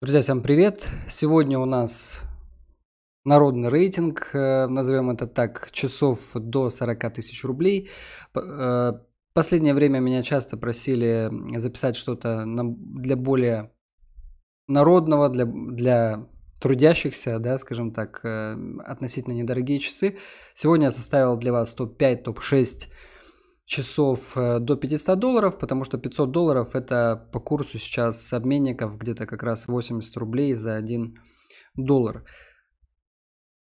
Друзья, всем привет! Сегодня у нас народный рейтинг, э, назовем это так, часов до 40 тысяч рублей. Э, последнее время меня часто просили записать что-то для более народного, для, для трудящихся, да, скажем так, э, относительно недорогие часы. Сегодня я составил для вас топ-5, топ-6 часов э, до 500 долларов, потому что 500 долларов это по курсу сейчас обменников где-то как раз 80 рублей за 1 доллар.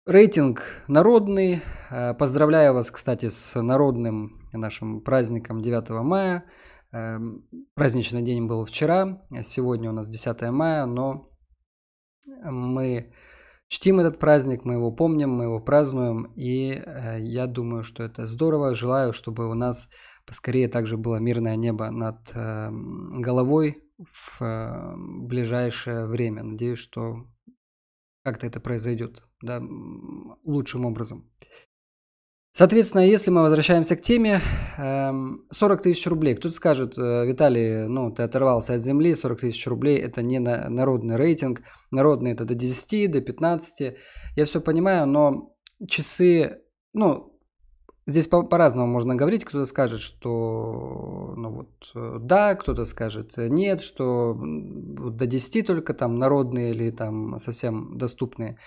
Рейтинг народный. Э, поздравляю вас, кстати, с народным нашим праздником 9 мая. Э, праздничный день был вчера, сегодня у нас 10 мая, но мы Чтим этот праздник, мы его помним, мы его празднуем, и э, я думаю, что это здорово. Желаю, чтобы у нас поскорее также было мирное небо над э, головой в э, ближайшее время. Надеюсь, что как-то это произойдет да, лучшим образом. Соответственно, если мы возвращаемся к теме, 40 эм, тысяч рублей. Кто-то скажет, э, Виталий, ну ты оторвался от земли, 40 тысяч рублей это не народный рейтинг, народный это до 10, до 15. Я все понимаю, но часы, ну, здесь по- по-разному можно говорить. Кто-то скажет, что, ну вот, э, да, кто-то скажет э, нет, что до 10 только там народные или там совсем доступные.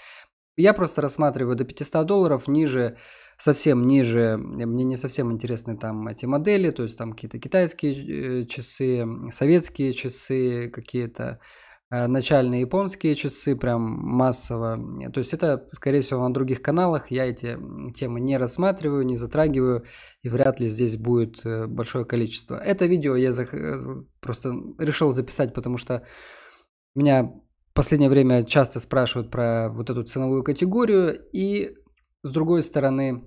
Я просто рассматриваю до 500 долларов, ниже совсем ниже, мне не совсем интересны там эти модели, то есть там какие-то китайские э, часы, советские часы, какие-то э, начальные японские часы прям массово. То есть это, скорее всего, на других каналах. Я эти темы не рассматриваю, не затрагиваю, и вряд ли здесь будет э, большое количество. Это видео я зах... просто решил записать, потому что меня в последнее время часто спрашивают про вот эту ценовую категорию, и с другой стороны,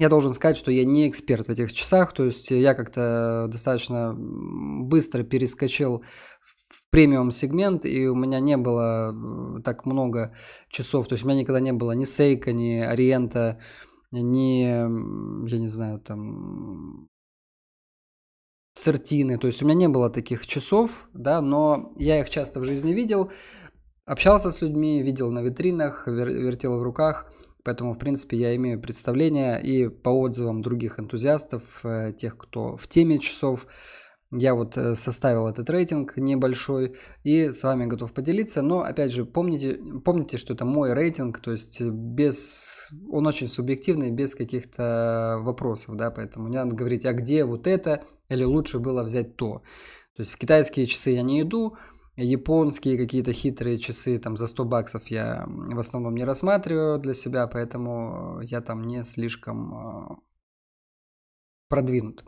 я должен сказать, что я не эксперт в этих часах, то есть я как-то достаточно быстро перескочил в премиум сегмент, и у меня не было так много часов, то есть у меня никогда не было ни Сейка, ни Ориента, ни, я не знаю, там, сертины, то есть у меня не было таких часов, да, но я их часто в жизни видел, общался с людьми, видел на витринах, вер- вертел в руках – Поэтому, в принципе, я имею представление и по отзывам других энтузиастов, э, тех, кто в теме часов, я вот э, составил этот рейтинг небольшой и с вами готов поделиться. Но опять же, помните, помните, что это мой рейтинг, то есть без, он очень субъективный, без каких-то вопросов, да, поэтому не надо говорить, а где вот это, или лучше было взять то. То есть в китайские часы я не иду, японские какие-то хитрые часы там за 100 баксов я в основном не рассматриваю для себя, поэтому я там не слишком э, продвинут.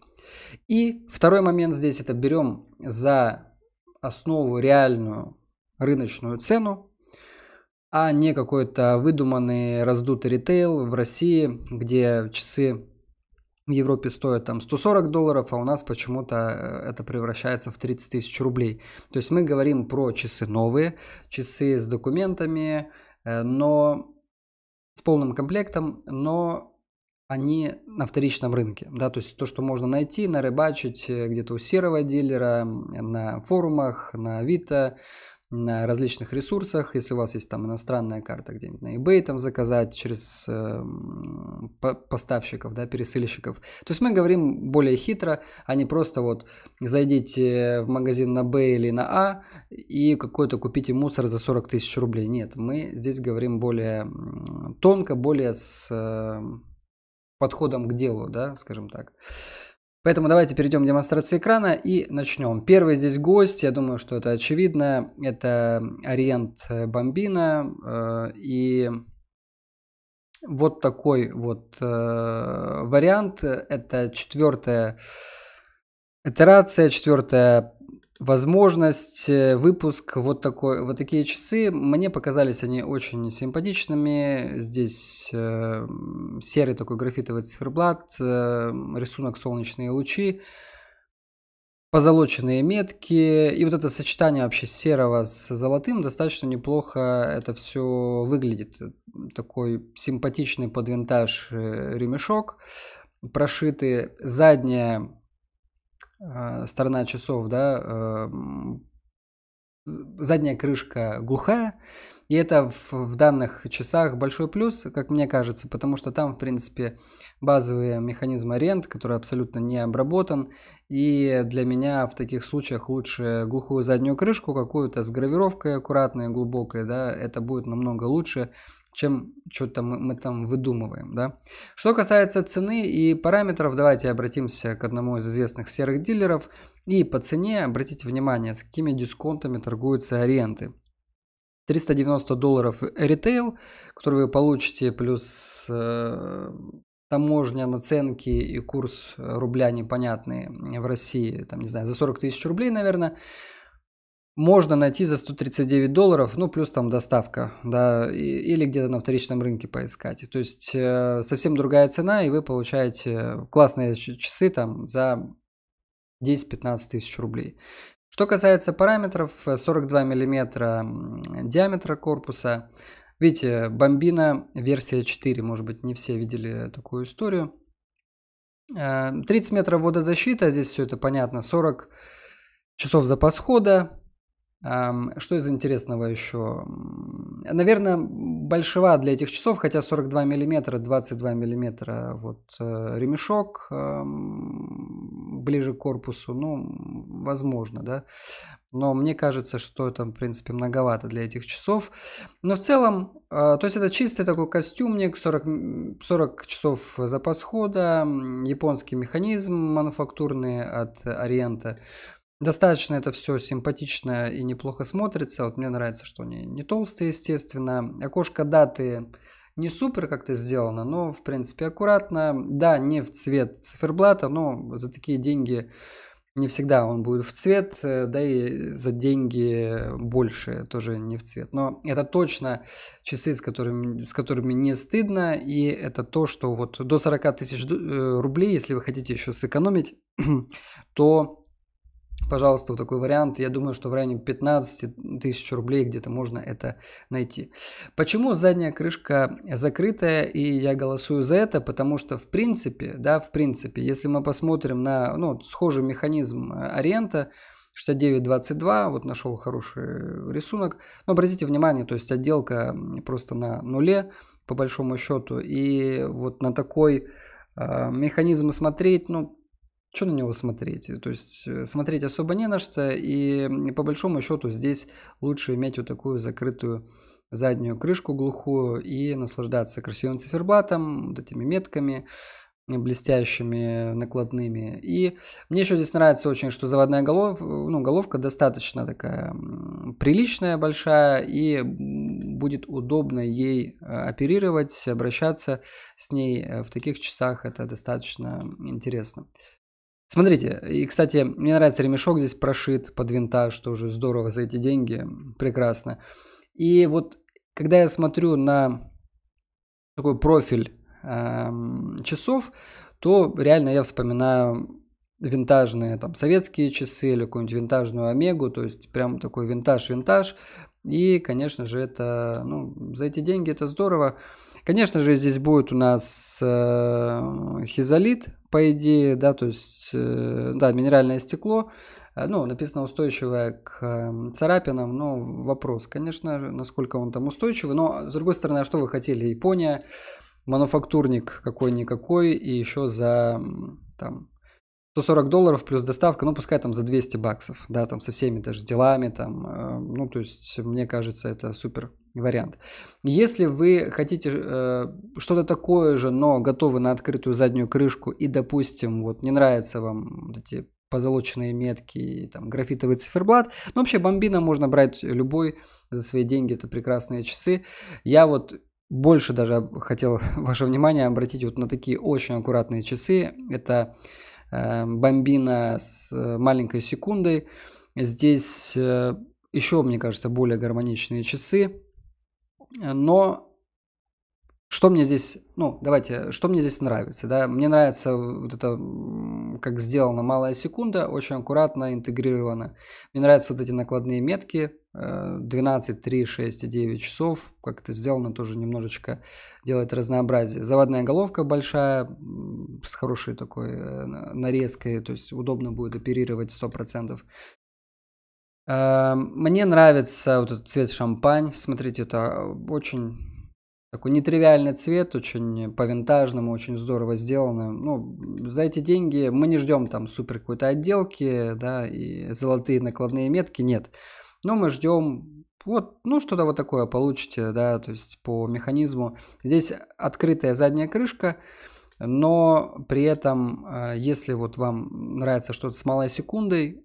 И второй момент здесь это берем за основу реальную рыночную цену, а не какой-то выдуманный раздутый ритейл в России, где часы в Европе стоят там 140 долларов, а у нас почему-то э, это превращается в 30 тысяч рублей. То есть мы говорим про часы новые, часы с документами, э, но с полным комплектом, но они на вторичном рынке, да, то есть то, что можно найти, нарыбачить э, где-то у серого дилера, на форумах, на Авито, на различных ресурсах, если у вас есть там иностранная карта где-нибудь на eBay там заказать через э, поставщиков, да, пересыльщиков. То есть мы говорим более хитро, а не просто вот зайдите в магазин на Б или на А и какой-то купите мусор за 40 тысяч рублей. Нет, мы здесь говорим более тонко, более с э, подходом к делу, да, скажем так. Поэтому давайте перейдем к демонстрации экрана и начнем. Первый здесь гость, я думаю, что это очевидно, это Ориент э, Бомбина. Э, и вот такой вот э, вариант. Это четвертая Итерация, четвертая возможность, э, выпуск, вот, такой, вот такие часы. Мне показались они очень симпатичными. Здесь э, серый такой графитовый циферблат, э, рисунок солнечные лучи, позолоченные метки. И вот это сочетание вообще серого с золотым достаточно неплохо это все выглядит. Такой симпатичный под винтаж э, ремешок прошитый. Задняя Э, сторона часов, да, эм, задняя крышка глухая, и это в, в данных часах большой плюс, как мне кажется, потому что там, в принципе, базовый механизм аренд, который абсолютно не обработан, и для меня в таких случаях лучше глухую заднюю крышку какую-то с гравировкой аккуратной, глубокой, да, это будет намного лучше, чем что-то мы, мы там выдумываем. Да? Что касается цены и параметров, давайте обратимся к одному из известных серых дилеров. И по цене обратите внимание, с какими дисконтами торгуются аренды. 390 долларов ритейл, который вы получите, плюс э, таможня, наценки и курс рубля непонятные в России, там, не знаю, за 40 тысяч рублей, наверное можно найти за 139 долларов, ну, плюс там доставка, да, или где-то на вторичном рынке поискать. То есть э, совсем другая цена, и вы получаете классные часы там за 10-15 тысяч рублей. Что касается параметров, 42 э, мм диаметра корпуса. Видите, бомбина версия 4, может быть, не все видели такую историю. 30 э, метров водозащита, здесь все это понятно, 40 часов запас хода, что из интересного еще? Наверное, большева для этих часов, хотя 42 миллиметра, 22 миллиметра вот э, ремешок ближе к корпусу, ну, возможно, да. Но мне кажется, что это, в принципе, многовато для этих часов. Но в целом, э, то есть это чистый такой костюмник, 40, 40 часов запас хода, японский механизм мануфактурный от Ориента. Достаточно это все симпатично и неплохо смотрится. Вот мне нравится, что они не толстые, естественно. Окошко даты не супер как-то сделано, но в принципе аккуратно. Да, не в цвет циферблата, но за такие деньги не всегда он будет в цвет, э, да и за деньги больше тоже не в цвет. Но это точно часы, с которыми, с которыми не стыдно, и это то, что вот до 40 тысяч э, рублей, если вы хотите еще сэкономить, то пожалуйста, вот такой вариант. Я думаю, что в районе 15 тысяч рублей где-то можно это найти. Почему задняя крышка закрытая, и я голосую за это? Потому что, в принципе, да, в принципе, если мы посмотрим на, ну, схожий механизм арента э, аренда, 6922, вот нашел хороший рисунок. Но обратите внимание, то есть отделка просто на нуле, по большому счету. И вот на такой э, механизм смотреть, ну, что на него смотреть? То есть э, смотреть особо не на что, и по большому счету здесь лучше иметь вот такую закрытую заднюю крышку глухую и наслаждаться красивым циферблатом, вот этими метками, э, блестящими накладными. И мне еще здесь нравится очень, что заводная головка, ну, головка достаточно такая приличная, большая, и будет удобно ей э, оперировать, обращаться с ней в таких часах. Это достаточно интересно. Смотрите, и, кстати, мне нравится ремешок здесь прошит под винтаж, тоже здорово за эти деньги, прекрасно. И вот, когда я смотрю на такой профиль э, часов, то реально я вспоминаю винтажные там советские часы или какую-нибудь винтажную Омегу, то есть прям такой винтаж-винтаж. И, конечно же, это, ну, за эти деньги это здорово. Конечно же, здесь будет у нас э, хизолит, по идее, да, то есть, э, да, минеральное стекло, э, ну, написано устойчивое к э, царапинам, но вопрос, конечно, же, насколько он там устойчивый, но, с другой стороны, а что вы хотели? Япония, мануфактурник какой-никакой, и еще за, там, 140 долларов плюс доставка, ну, пускай там за 200 баксов, да, там со всеми даже делами, там, э, ну, то есть, мне кажется, это супер вариант. Если вы хотите э, что-то такое же, но готовы на открытую заднюю крышку и, допустим, вот не нравятся вам вот эти позолоченные метки, там, графитовый циферблат. Ну, вообще, бомбина можно брать любой за свои деньги, это прекрасные часы. Я вот больше даже хотел ваше внимание обратить вот на такие очень аккуратные часы. Это Э, бомбина с э, маленькой секундой. Здесь э, еще, мне кажется, более гармоничные часы. Но что мне здесь, ну, давайте, что мне здесь нравится, да, мне нравится вот это, как сделана малая секунда, очень аккуратно интегрирована. Мне нравятся вот эти накладные метки, 12, 3, 6 9 часов. Как это сделано, тоже немножечко делает разнообразие. Заводная головка большая, с хорошей такой э, нарезкой, то есть удобно будет оперировать 100%. Э, мне нравится вот этот цвет шампань. Смотрите, это очень такой нетривиальный цвет, очень по-винтажному, очень здорово сделано. Ну, за эти деньги мы не ждем там супер какой-то отделки, да, и золотые накладные метки, Нет но ну, мы ждем вот, ну, что-то вот такое получите, да, то есть по механизму. Здесь открытая задняя крышка, но при этом, а, если вот вам нравится что-то с малой секундой,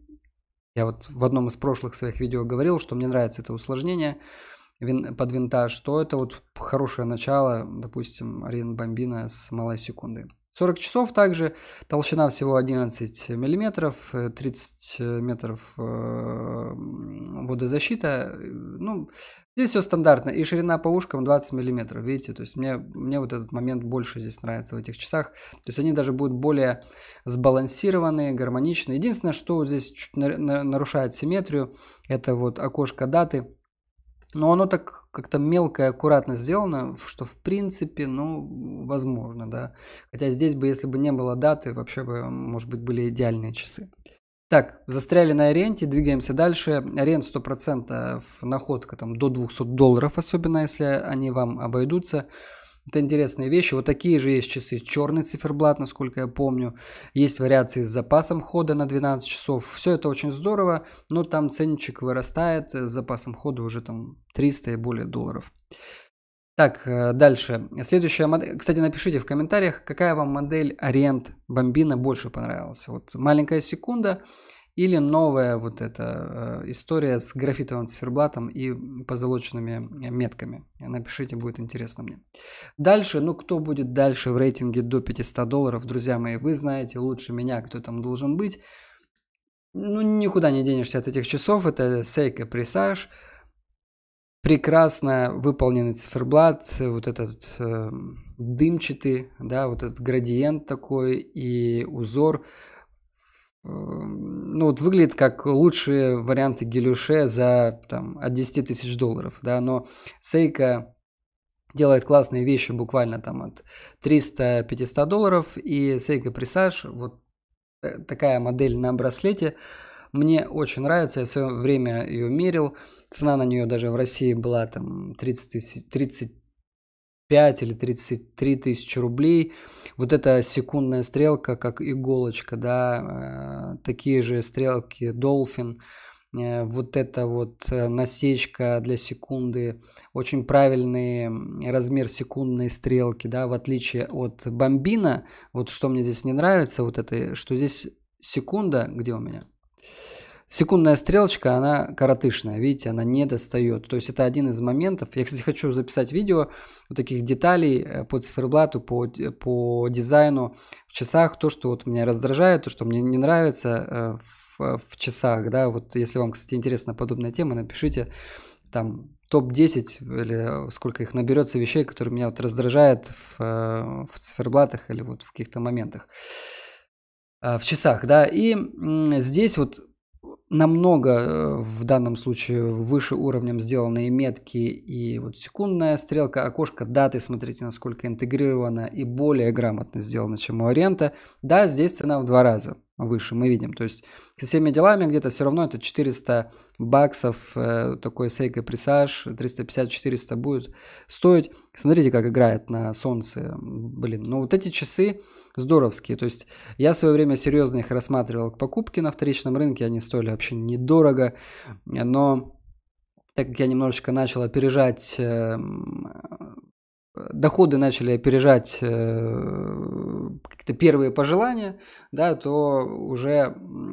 я вот в одном из прошлых своих видео говорил, что мне нравится это усложнение под винтаж, что это вот хорошее начало, допустим, Арен Бомбина с малой секунды. 40 часов также, толщина всего 11 мм, 30 метров э, водозащита. Ну, здесь все стандартно. И ширина по ушкам 20 мм, видите, то есть мне, мне вот этот момент больше здесь нравится в этих часах. То есть они даже будут более сбалансированные, гармоничные. Единственное, что вот здесь чуть нарушает симметрию, это вот окошко даты – но оно так как-то мелко и аккуратно сделано, что в принципе, ну, возможно, да. Хотя здесь бы, если бы не было даты, вообще бы, может быть, были идеальные часы. Так, застряли на аренте, двигаемся дальше. Арент 100% э, находка там до 200 долларов, особенно если они вам обойдутся. Это интересные вещи. Вот такие же есть часы. Черный циферблат, насколько я помню. Есть вариации с запасом хода на 12 часов. Все это очень здорово, но там ценничек вырастает с запасом хода уже там 300 и более долларов. Так, э, дальше. Следующая модель. Кстати, напишите в комментариях, какая вам модель Ориент Бомбина больше понравилась. Вот маленькая секунда или новая вот эта э, история с графитовым циферблатом и позолоченными э, метками. Напишите, будет интересно мне. Дальше, ну кто будет дальше в рейтинге до 500 долларов, друзья мои, вы знаете лучше меня, кто там должен быть. Ну никуда не денешься от этих часов, это Seiko Presage. Прекрасно выполненный циферблат, вот этот э, дымчатый, да, вот этот градиент такой и узор. Эм, ну, вот выглядит как лучшие варианты Гелюше за там, от 10 тысяч долларов, да, но Сейка делает классные вещи буквально там от 300-500 долларов, и Seiko Presage, вот э, такая модель на браслете, мне очень нравится, я в свое время ее мерил, цена на нее даже в России была там 30 тысяч, 30 35 или 33 тысячи рублей. Вот эта секундная стрелка, как иголочка, да, э, такие же стрелки Dolphin, э, вот эта вот э, насечка для секунды, очень правильный размер секундной стрелки, да, в отличие от бомбина, вот что мне здесь не нравится, вот это, что здесь секунда, где у меня? Секундная стрелочка, она коротышная, видите, она не достает. То есть это один из моментов. Я, кстати, хочу записать видео вот таких деталей э, по циферблату, по, по дизайну в часах. То, что вот меня раздражает, то, что мне не нравится э, в, в часах. Да? Вот если вам, кстати, интересна подобная тема, напишите там топ-10 или сколько их наберется вещей, которые меня вот раздражают в, э, в циферблатах или вот в каких-то моментах в часах, да, и здесь вот намного э, в данном случае выше уровнем сделанные метки и вот секундная стрелка, окошко даты, смотрите, насколько интегрировано и более грамотно сделано, чем у Ориента. Да, здесь цена в два раза выше, мы видим. То есть со всеми делами где-то все равно это 400 баксов, э, такой Seiko Presage 350-400 будет стоить. Смотрите, как играет на солнце, блин. Но ну вот эти часы здоровские, то есть я в свое время серьезно их рассматривал к покупке на вторичном рынке, они стоили вообще недорого, но так как я немножечко начал опережать, э, доходы начали опережать э, какие-то первые пожелания, да, то уже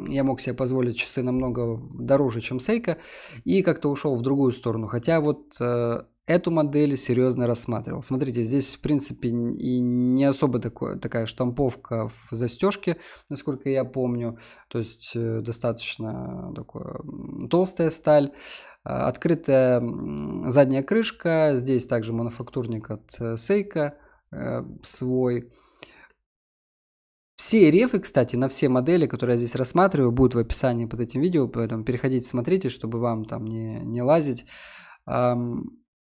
я мог себе позволить часы намного дороже, чем Сейка, и как-то ушел в другую сторону. Хотя вот э, эту модель серьезно рассматривал. Смотрите, здесь, в принципе, и не особо такое, такая штамповка в застежке, насколько я помню. То есть э, достаточно такое толстая сталь. Э, открытая задняя крышка. Здесь также мануфактурник от Сейка э, свой. Все рефы, кстати, на все модели, которые я здесь рассматриваю, будут в описании под этим видео, поэтому переходите, смотрите, чтобы вам там не, не лазить.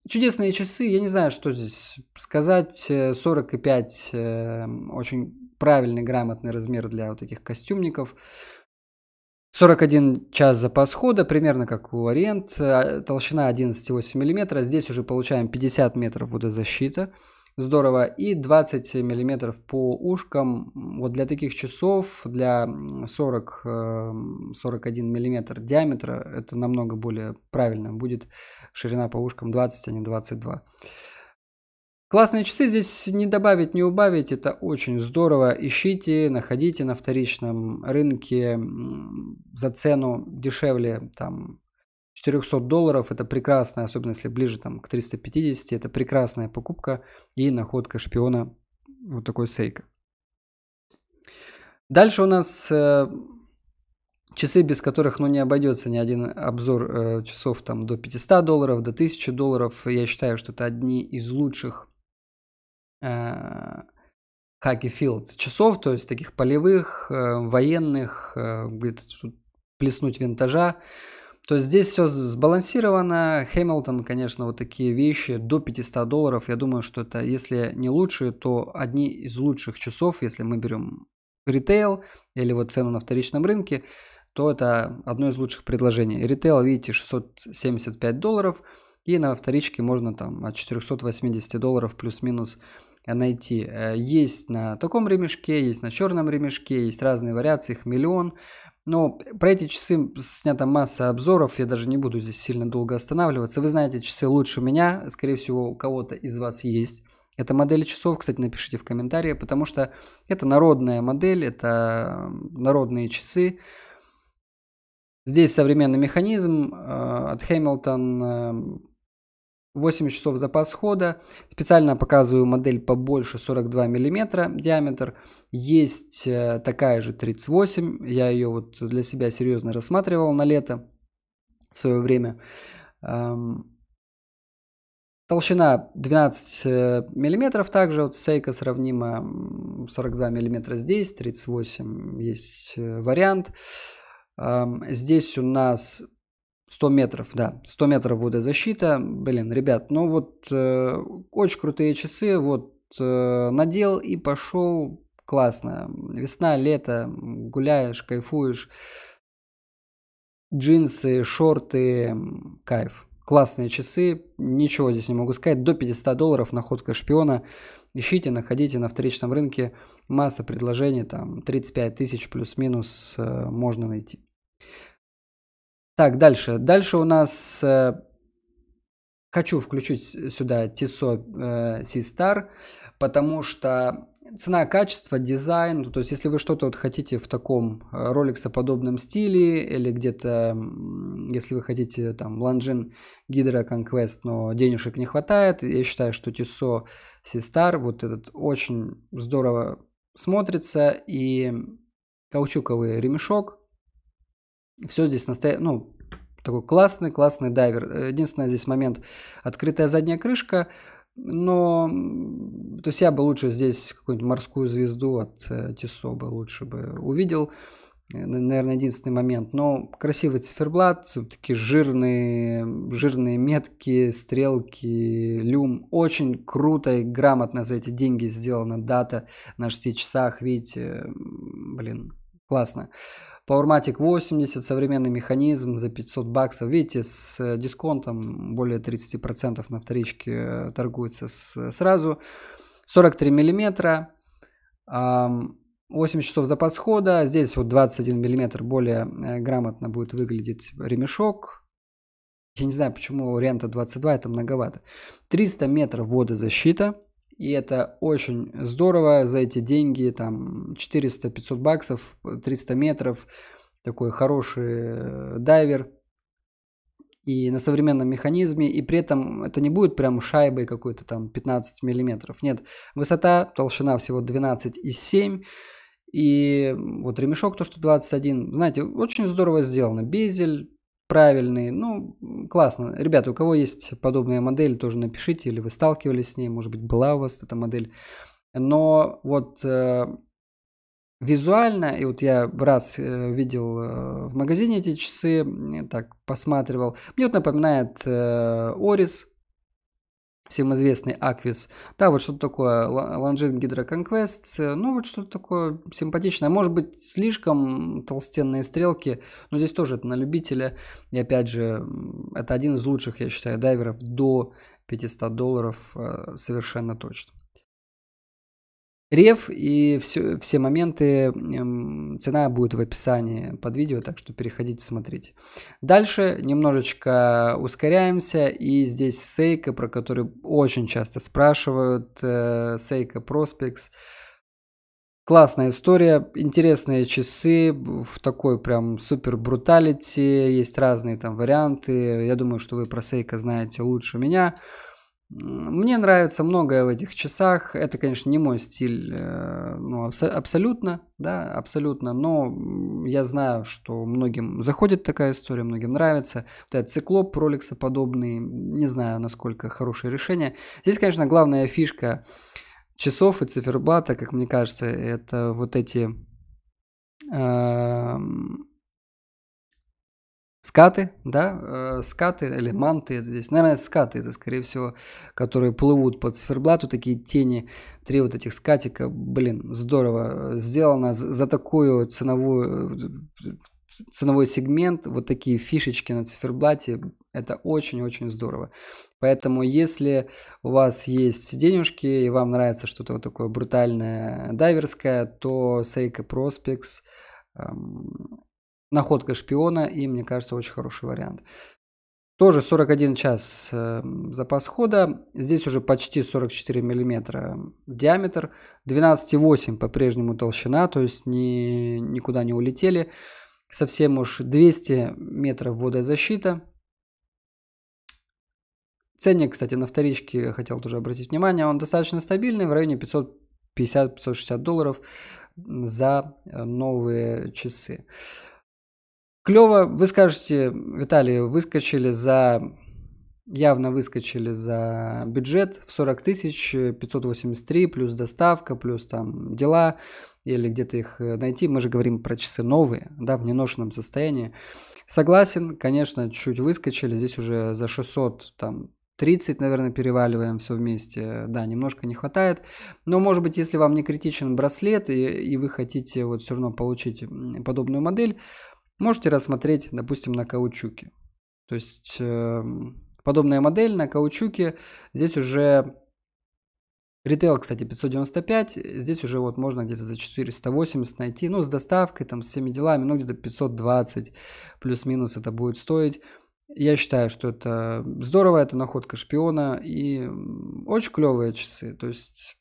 Чудесные часы, я не знаю, что здесь сказать. 45 э, э, очень правильный, грамотный размер для вот таких костюмников. 41 час запас хода, примерно как у Ориент. Э, толщина 11,8 мм. Здесь уже получаем 50 метров водозащита. защита. Здорово. И 20 мм по ушкам. Вот для таких часов, для 40-41 эм, мм диаметра, это намного более правильно. Будет ширина по ушкам 20, а не 22. Классные часы здесь не добавить, не убавить, это очень здорово. Ищите, находите на вторичном рынке за цену дешевле там 400 долларов – это прекрасная, особенно если ближе там, к 350, это прекрасная покупка и находка шпиона вот такой сейка. Дальше у нас э, часы, без которых ну, не обойдется ни один обзор э, часов там, до 500 долларов, до 1000 долларов. Я считаю, что это одни из лучших э, хаки филд часов, то есть таких полевых, э, военных, э, где-то тут плеснуть винтажа. То есть здесь все сбалансировано. Хэмилтон, конечно, вот такие вещи до 500 долларов. Я думаю, что это, если не лучшие, то одни из лучших часов, если мы берем ритейл или вот цену на вторичном рынке, то это одно из лучших предложений. Ритейл, видите, 675 долларов, и на вторичке можно там от 480 долларов плюс-минус найти. Э, есть на таком ремешке, есть на черном ремешке, есть разные вариации, их миллион. Но про эти часы снята масса обзоров, я даже не буду здесь сильно долго останавливаться. Вы знаете часы лучше меня, скорее всего у кого-то из вас есть. Это модель часов, кстати, напишите в комментарии, потому что это народная модель, это народные часы. Здесь современный механизм э, от Хэмилтон, э, 8 часов запас хода. Специально показываю модель побольше 42 мм диаметр. Есть э, такая же 38. Я ее вот для себя серьезно рассматривал на лето в свое время. Эм, толщина 12 э, мм также от Seiko сравнима 42 мм здесь, 38 есть э, вариант. Эм, здесь у нас 100 метров, да, 100 метров водозащита, блин, ребят, ну вот э, очень крутые часы, вот э, надел и пошел, классно, весна, лето, гуляешь, кайфуешь, джинсы, шорты, кайф, классные часы, ничего здесь не могу сказать, до 500 долларов находка шпиона, ищите, находите на вторичном рынке, масса предложений, там 35 тысяч плюс-минус э, можно найти. Так, дальше. Дальше у нас... Э, хочу включить сюда TISO э, C-Star, потому что цена, качество, дизайн. Ну, то есть, если вы что-то вот хотите в таком э, роликсоподобном стиле или где-то, если вы хотите там Langin Hydra Conquest, но денежек не хватает, я считаю, что Tissot Star вот этот очень здорово смотрится и каучуковый ремешок. Все здесь настоя... ну, такой классный, классный дайвер. Э, единственное здесь момент – открытая задняя крышка. Но, то есть я бы лучше здесь какую-нибудь морскую звезду от э, Тесо бы лучше бы увидел. Э, наверное, единственный момент. Но красивый циферблат, такие жирные, жирные метки, стрелки, люм. Очень круто и грамотно за эти деньги сделана дата на 6 часах. Видите, блин, Классно. Powermatic 80, современный механизм за 500 баксов. Видите, с э, дисконтом более 30% на вторичке э, торгуется с, э, сразу. 43 миллиметра. 8 часов запас хода. Здесь вот 21 миллиметр более грамотно будет выглядеть ремешок. Я не знаю, почему рента 22, это многовато. 300 метров водозащита. И это очень здорово за эти деньги, там 400-500 баксов, 300 метров, такой хороший э, дайвер и на современном механизме, и при этом это не будет прям шайбой какой-то там 15 миллиметров. Нет, высота, толщина всего 12,7 и вот ремешок то, что 21, знаете, очень здорово сделано. Безель, правильный. Ну, классно. Ребята, у кого есть подобная модель, тоже напишите, или вы сталкивались с ней, может быть, была у вас эта модель. Но вот э, визуально, и вот я раз э, видел э, в магазине эти часы, так посматривал, мне вот напоминает Орис, всем известный Аквис. Да, вот что-то такое, Longin Hydra Conquest, ну вот что-то такое симпатичное. Может быть, слишком толстенные стрелки, но здесь тоже это на любителя. И опять же, это один из лучших, я считаю, дайверов до 500 долларов э, совершенно точно рев и все, все моменты, цена будет в описании под видео, так что переходите, смотрите. Дальше немножечко ускоряемся, и здесь Сейка, про который очень часто спрашивают, Сейка э, Prospects. Классная история, интересные часы, в такой прям супер бруталити, есть разные там варианты, я думаю, что вы про Сейка знаете лучше меня. Мне нравится многое в этих часах. Это, конечно, не мой стиль э, ну, абсолютно, да, абсолютно, но я знаю, что многим заходит такая история, многим нравится. Это этот циклоп Rolex подобный, не знаю, насколько хорошее решение. Здесь, конечно, главная фишка часов и циферблата, как мне кажется, это вот эти эм, скаты, да, э, скаты или манты, это здесь, наверное, скаты, это, скорее всего, которые плывут под циферблату, такие тени, три вот этих скатика, блин, здорово э, сделано, за такую ценовую, э, ценовой сегмент, вот такие фишечки на циферблате, это очень-очень здорово. Поэтому, если у вас есть денежки и вам нравится что-то вот такое брутальное, дайверское, то Seiko Prospects эм, находка шпиона и, мне кажется, очень хороший вариант. Тоже 41 час э, запас хода. Здесь уже почти 44 миллиметра диаметр. 12,8 по-прежнему толщина, то есть ни, никуда не улетели. Совсем уж 200 метров водозащита. Ценник, кстати, на вторичке, хотел тоже обратить внимание, он достаточно стабильный, в районе 550-560 долларов за э, новые часы. Клево, вы скажете, Виталий, выскочили за явно выскочили за бюджет в 40 тысяч 583 плюс доставка плюс там дела или где-то их э, найти мы же говорим про часы новые да в неношенном состоянии согласен конечно чуть выскочили здесь уже за 600 там 30, наверное, переваливаем все вместе. Да, немножко не хватает. Но, может быть, если вам не критичен браслет и, и вы хотите вот все равно получить подобную модель, можете рассмотреть, допустим, на каучуке. То есть э, подобная модель на каучуке. Здесь уже ритейл, кстати, 595. Здесь уже вот можно где-то за 480 найти. Ну, с доставкой, там, с всеми делами, ну, где-то 520 плюс-минус это будет стоить. Я считаю, что это здорово, это находка шпиона и очень клевые часы. То есть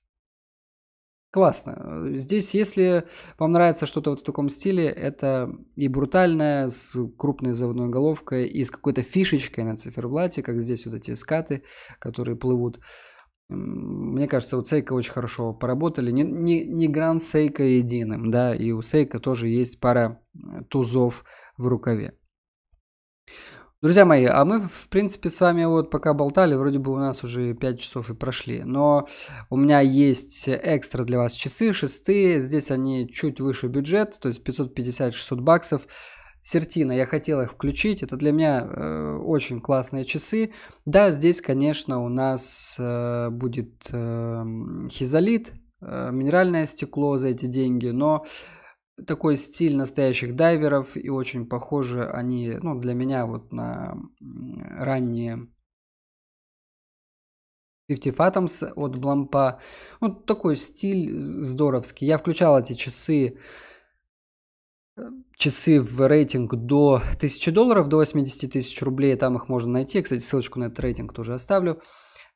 Классно. Э, здесь, если вам нравится что-то вот в таком стиле, это и брутальное, с крупной заводной головкой, и с какой-то фишечкой на циферблате, как здесь вот эти скаты, которые плывут. Мне кажется, у Сейка очень хорошо поработали. Не, не, не гранд Сейка единым, да, и у Сейка тоже есть пара э, тузов в рукаве. Друзья мои, а мы, в принципе, с вами вот пока болтали, вроде бы у нас уже 5 часов и прошли, но у меня есть экстра для вас часы, шестые, здесь они чуть выше бюджет, то есть 550-600 баксов, Сертина, я хотел их включить, это для меня э, очень классные часы. Да, здесь, конечно, у нас э, будет э, хизолит, э, минеральное стекло за эти деньги, но такой стиль настоящих дайверов, и очень похожи они, ну, для меня вот на ранние Fifty Fathoms от Блампа. Вот такой стиль э, здоровский. Я включал эти часы э, часы в рейтинг до 1000 долларов, до 80 тысяч рублей, там их можно найти. Кстати, ссылочку на этот рейтинг тоже оставлю.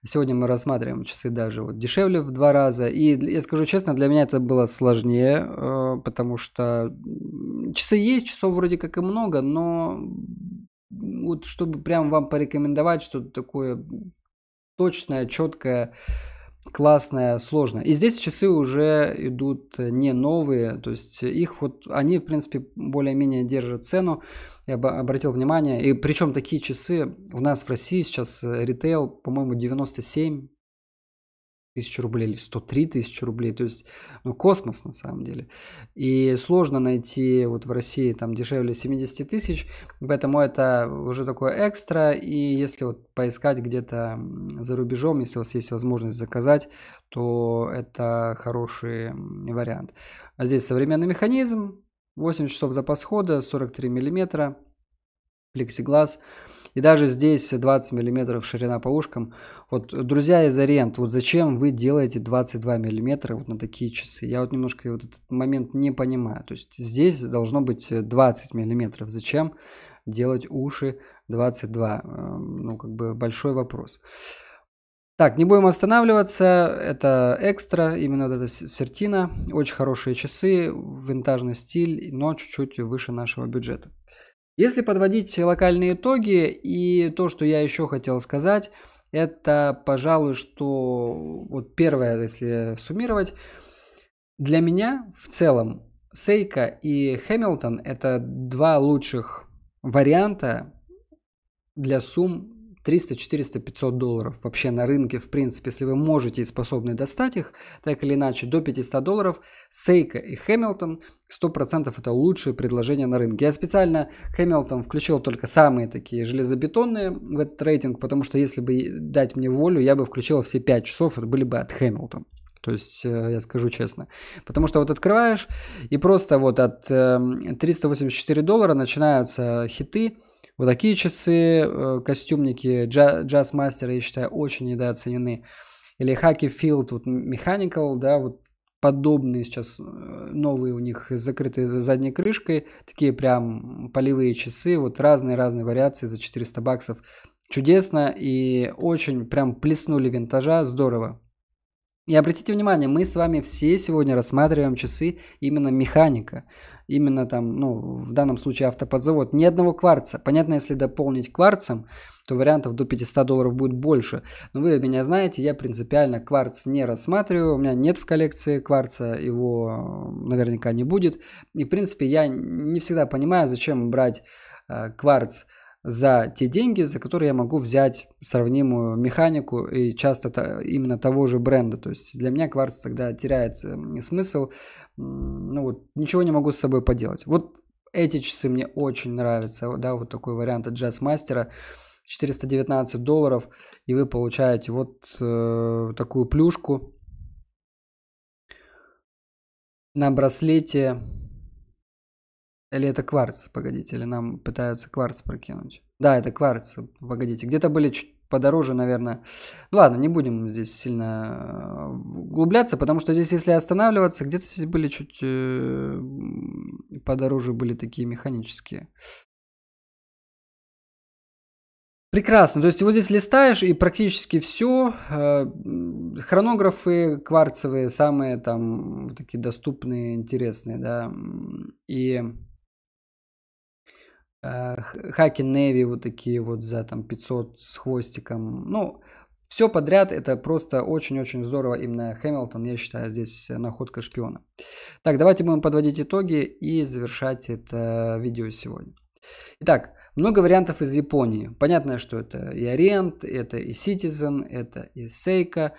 Сегодня мы рассматриваем часы даже вот дешевле в два раза. И я скажу честно, для меня это было сложнее, э, потому что часы есть, часов вроде как и много, но вот чтобы прям вам порекомендовать что-то такое точное, четкое, классная, сложная. И здесь часы уже идут э, не новые, то есть их вот, они, в принципе, более-менее держат цену, я бы обратил внимание. И причем такие часы у нас в России сейчас э, ритейл, по-моему, 97 тысяч рублей или 103 тысячи рублей. То есть, ну, космос на самом деле. И сложно найти вот в России там дешевле 70 тысяч, поэтому это уже такое экстра. И если вот поискать где-то за рубежом, если у вас есть возможность заказать, то это хороший вариант. А здесь современный механизм, 8 часов запас хода, 43 миллиметра плексиглаз. И даже здесь 20 мм ширина по ушкам. Вот, друзья из Ориент, вот зачем вы делаете 22 мм вот на такие часы? Я вот немножко вот этот момент не понимаю. То есть здесь должно быть 20 мм. Зачем делать уши 22? Эм, ну, как бы большой вопрос. Так, не будем останавливаться. Это экстра, именно вот эта сертина. Очень хорошие часы, винтажный стиль, но чуть-чуть выше нашего бюджета. Если подводить локальные итоги и то, что я еще хотел сказать, это, пожалуй, что вот первое, если суммировать, для меня в целом Сейка и Хэмилтон это два лучших варианта для сумм 300, 400, 500 долларов вообще на рынке, в принципе, если вы можете и способны достать их, так или иначе, до 500 долларов, Сейка и Хэмилтон 100% это лучшие предложения на рынке. Я специально Хэмилтон включил только самые такие железобетонные в этот рейтинг, потому что если бы дать мне волю, я бы включил все 5 часов, это были бы от Хэмилтон. То есть, э, я скажу честно. Потому что вот открываешь, и просто вот от 384 эм, доллара начинаются хиты, вот такие часы, э, костюмники, джаз-мастеры, я считаю, очень недооценены. Или Hacky Field, вот Mechanical, да, вот подобные сейчас э, новые у них закрытые задней крышкой, такие прям полевые часы, вот разные-разные вариации за 400 баксов. Чудесно и очень прям плеснули винтажа, здорово. И обратите внимание, мы с вами все сегодня рассматриваем часы именно механика, именно там, ну, в данном случае автоподзавод, ни одного кварца. Понятно, если дополнить кварцем, то вариантов до 500 долларов будет больше. Но вы меня знаете, я принципиально кварц не рассматриваю, у меня нет в коллекции кварца, его э, наверняка не будет. И, в принципе, я не всегда понимаю, зачем брать э, кварц, кварц за те деньги, за которые я могу взять сравнимую механику и часто -то именно того же бренда. То есть для меня кварц тогда теряет э, смысл. Ну вот, ничего не могу с собой поделать. Вот эти часы мне очень нравятся, да, вот такой вариант от джаз-мастера. 419 долларов, и вы получаете вот э, такую плюшку на браслете или это кварц, погодите, или нам пытаются кварц прокинуть. Да, это кварц, погодите. Где-то были чуть подороже, наверное. Ну, ладно, не будем здесь сильно э, углубляться, потому что здесь, если останавливаться, где-то здесь были чуть э, подороже, были такие механические. Прекрасно. То есть вот здесь листаешь и практически все. Э, хронографы кварцевые самые там такие доступные, интересные, да. И Э, хаки Неви вот такие вот за там 500 с хвостиком. Ну, все подряд, это просто очень-очень здорово. Именно Хэмилтон, я считаю, здесь э, находка шпиона. Так, давайте будем подводить итоги и завершать это э, видео сегодня. Итак, много вариантов из Японии. Понятно, что это и Ориент, это и Citizen, это и Сейка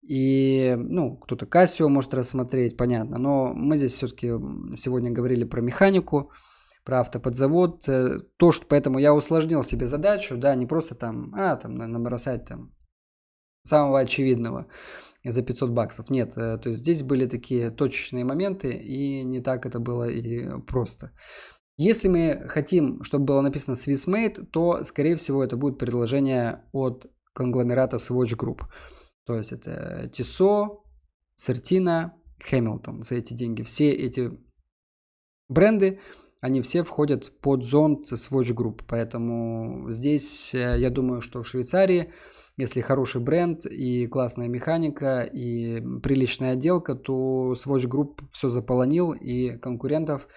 И, ну, кто-то Casio может рассмотреть, понятно. Но мы здесь все-таки сегодня говорили про механику про автоподзавод. Э, то, что поэтому я усложнил себе задачу, да, не просто там, а, там, набросать там самого очевидного за 500 баксов. Нет, э, то есть здесь были такие точечные моменты, и не так это было и просто. Если мы хотим, чтобы было написано SwissMade, то, скорее всего, это будет предложение от конгломерата Swatch Group. То есть это Tissot, Certina, Hamilton за эти деньги. Все эти бренды, они все входят под зонд Swatch Group. Поэтому здесь, э, я думаю, что в Швейцарии, если хороший бренд и классная механика и приличная отделка, то Swatch Group все заполонил и конкурентов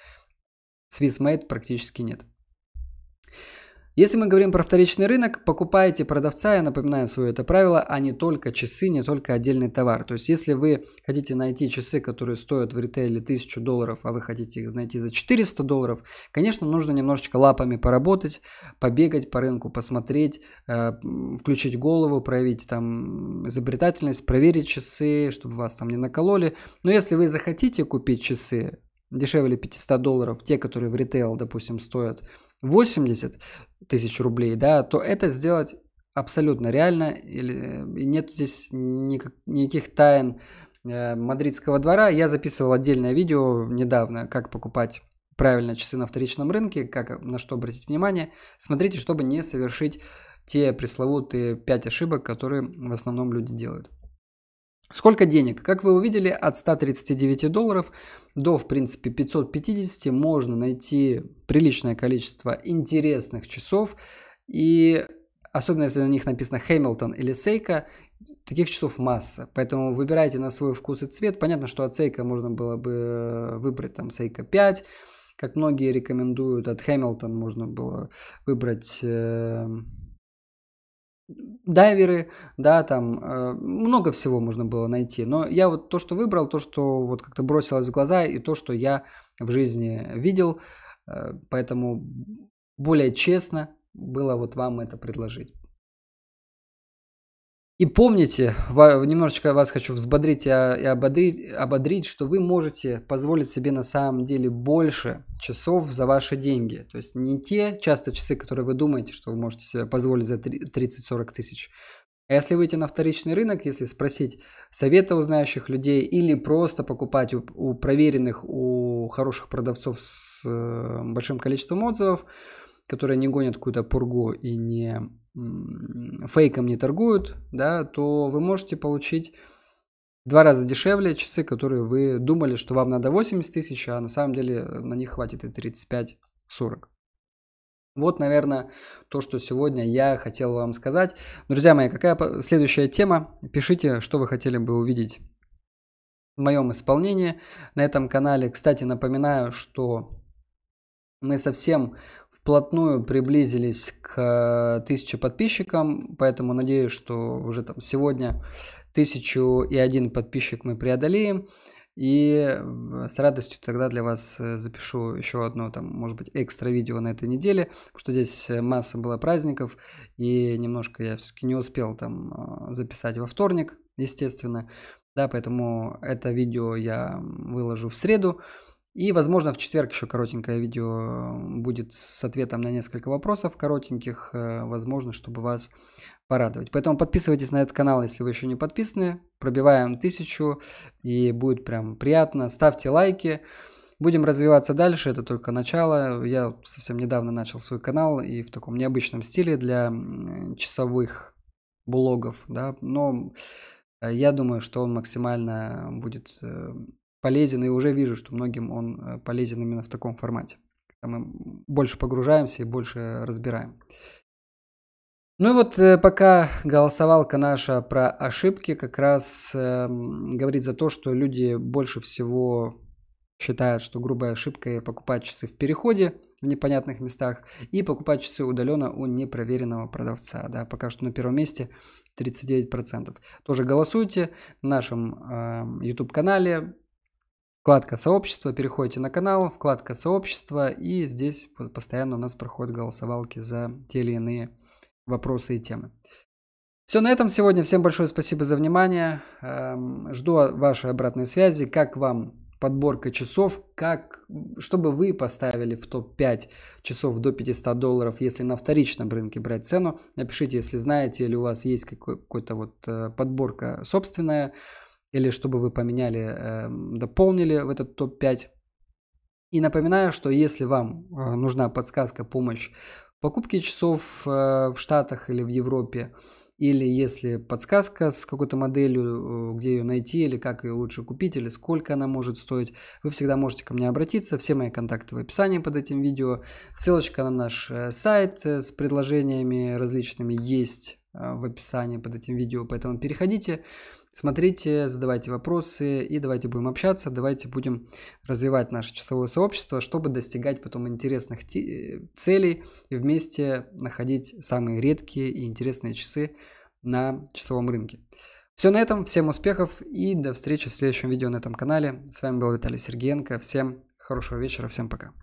Swissmade практически нет. Если мы говорим про вторичный рынок, покупаете продавца, я напоминаю свое это правило, а не только часы, не только отдельный товар. То есть, если вы хотите найти часы, которые стоят в ритейле 1000 долларов, а вы хотите их найти за 400 долларов, конечно, нужно немножечко лапами поработать, побегать по рынку, посмотреть, э, включить голову, проявить там изобретательность, проверить часы, чтобы вас там не накололи. Но если вы захотите купить часы, дешевле 500 долларов, те, которые в ритейл, допустим, стоят 80 тысяч рублей, да, то это сделать абсолютно реально. или э, нет здесь никак, никаких тайн э, мадридского двора. Я записывал отдельное видео недавно, как покупать правильно часы на вторичном рынке, как, э, на что обратить внимание. Смотрите, чтобы не совершить те пресловутые 5 ошибок, которые в основном люди делают. Сколько денег? Как вы увидели, от 139 долларов до, в принципе, 550 можно найти приличное количество интересных часов. И особенно если на них написано Hamilton или Seiko, таких часов масса. Поэтому выбирайте на свой вкус и цвет. Понятно, что от Seiko можно было бы э, выбрать там Seiko 5, как многие рекомендуют. От Hamilton можно было выбрать... Э дайверы, да, там э, много всего можно было найти. Но я вот то, что выбрал, то, что вот как-то бросилось в глаза, и то, что я в жизни видел, э, поэтому более честно было вот вам это предложить. И помните, немножечко вас хочу взбодрить и ободрить, ободрить, что вы можете позволить себе на самом деле больше часов за ваши деньги. То есть не те часто часы, которые вы думаете, что вы можете себе позволить за 30-40 тысяч. А если выйти на вторичный рынок, если спросить совета у знающих людей или просто покупать у, у проверенных, у хороших продавцов с э, большим количеством отзывов, которые не гонят какую-то пургу и не фейком не торгуют, да, то вы можете получить в два раза дешевле часы, которые вы думали, что вам надо 80 тысяч, а на самом деле э, на них хватит и 35-40. Вот, наверное, то, что сегодня я хотел вам сказать. Друзья мои, какая следующая тема? Пишите, что вы хотели бы увидеть в моем исполнении на этом канале. Кстати, напоминаю, что мы совсем вплотную приблизились к 1000 э, подписчикам, поэтому надеюсь, что уже там сегодня 1001 подписчик мы преодолеем. И э, с радостью тогда для вас э, запишу еще одно, там, может быть, экстра видео на этой неделе, потому что здесь масса было праздников, и немножко я все-таки не успел там записать во вторник, естественно, да, поэтому это видео я выложу в среду, и, возможно, в четверг еще коротенькое видео э, будет с ответом на несколько вопросов коротеньких, э, возможно, чтобы вас порадовать. Поэтому подписывайтесь на этот канал, если вы еще не подписаны. Пробиваем тысячу, и будет прям приятно. Ставьте лайки. Будем развиваться дальше, это только начало. Я совсем недавно начал свой канал и в таком необычном стиле для часовых блогов, да, но э, я думаю, что он максимально будет полезен, и уже вижу, что многим он э, полезен именно в таком формате. Когда мы больше погружаемся и больше разбираем. Ну и вот э, пока голосовалка наша про ошибки как раз э, говорит за то, что люди больше всего считают, что грубая ошибка – покупать часы в переходе в непонятных местах и покупать часы удаленно у непроверенного продавца. Да, пока что на первом месте 39%. Тоже голосуйте на нашем э, эм, YouTube-канале, Вкладка «Сообщество», переходите на канал, вкладка «Сообщество», и здесь постоянно у нас проходят голосовалки за те или иные вопросы и темы. Все на этом сегодня. Всем большое спасибо за внимание. Эм, жду вашей обратной связи. Как вам подборка часов, как, чтобы вы поставили в топ-5 часов до 500 долларов, если на вторичном рынке брать цену. Напишите, если знаете или у вас есть какой-то вот э, подборка собственная или чтобы вы поменяли, эм, дополнили в этот топ-5. И напоминаю, что если вам э, нужна подсказка, помощь в покупке часов э, в Штатах или в Европе, или если подсказка с какой-то моделью, э, где ее найти, или как ее лучше купить, или сколько она может стоить, вы всегда можете ко мне обратиться. Все мои контакты в описании под этим видео. Ссылочка на наш сайт с предложениями различными есть в описании под этим видео, поэтому переходите. Смотрите, задавайте вопросы и давайте будем общаться, давайте будем развивать наше часовое сообщество, чтобы достигать потом интересных целей и вместе находить самые редкие и интересные часы на часовом рынке. Все на этом, всем успехов и до встречи в следующем видео на этом канале. С вами был Виталий Сергеенко, всем хорошего вечера, всем пока.